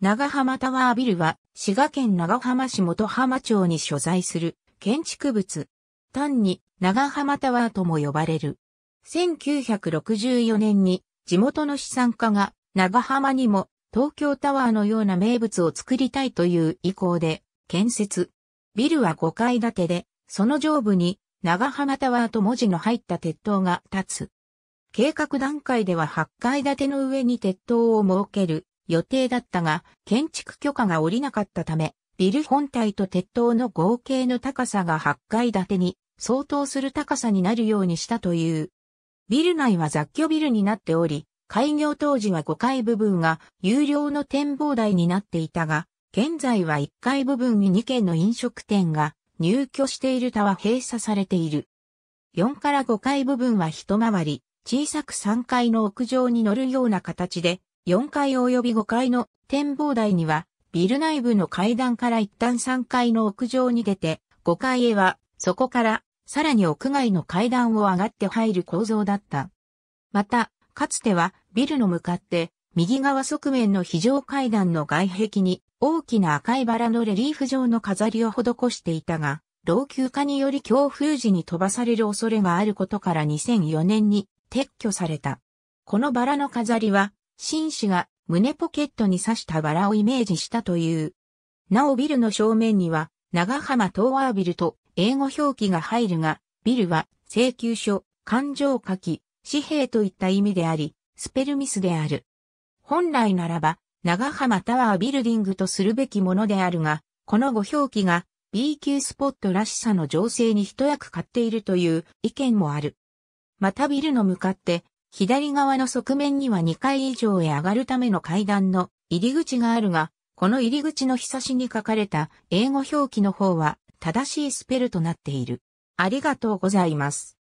長浜タワービルは、滋賀県長浜市元浜町に所在する建築物。単に長浜タワーとも呼ばれる。1964年に地元の資産家が長浜にも東京タワーのような名物を作りたいという意向で建設。ビルは5階建てで、その上部に長浜タワーと文字の入った鉄塔が立つ。計画段階では8階建ての上に鉄塔を設ける予定だったが、建築許可が下りなかったため、ビル本体と鉄塔の合計の高さが8階建てに相当する高さになるようにしたという。ビル内は雑居ビルになっており、開業当時は5階部分が有料の展望台になっていたが、現在は1階部分に2軒の飲食店が入居している他は閉鎖されている。4から5階部分は一回り、小さく3階の屋上に乗るような形で4階及び5階の展望台には、ビル内部の階段から一旦3階の屋上に出て、5階へは、そこから、さらに屋外の階段を上がって入る構造だった。また、かつては、ビルの向かって、右側側面の非常階段の外壁に、大きな赤いバラのレリーフ状の飾りを施していたが、老朽化により強風時に飛ばされる恐れがあることから2004年に撤去された。このバラの飾りは紳士が胸ポケットに刺したバラをイメージしたという。なおビルの正面には、長浜東和ビルと英語表記が入るが、ビルは請求書、勘定書き、紙幣といった意味であり、スペルミスである。本来ならば、長浜タワービルディングとするべきものであるが、この語表記が B 級スポットらしさの情勢に一役買っているという意見もある。またビルの向かって左側の側面には2階以上へ上がるための階段の入り口があるが、この入り口のひさしに書かれた英語表記の方は正しいスペルとなっている。ありがとうございます。